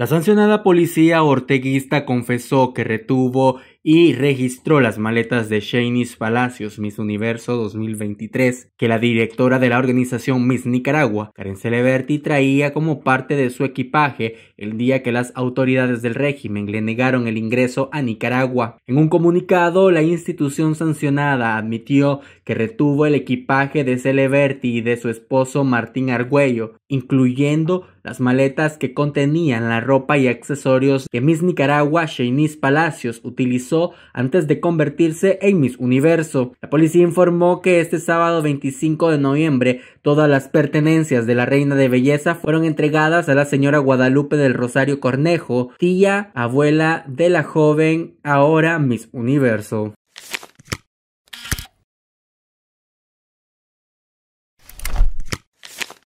La sancionada policía orteguista confesó que retuvo y registró las maletas de Shanice Palacios, Miss Universo 2023, que la directora de la organización Miss Nicaragua, Karen Celeberti, traía como parte de su equipaje el día que las autoridades del régimen le negaron el ingreso a Nicaragua. En un comunicado, la institución sancionada admitió que retuvo el equipaje de Celeberti y de su esposo Martín Argüello, incluyendo las maletas que contenían la ropa y accesorios que Miss Nicaragua Shanice Palacios utilizó antes de convertirse en Miss Universo. La policía informó que este sábado 25 de noviembre todas las pertenencias de la reina de belleza fueron entregadas a la señora Guadalupe del Rosario Cornejo, tía, abuela de la joven ahora Miss Universo.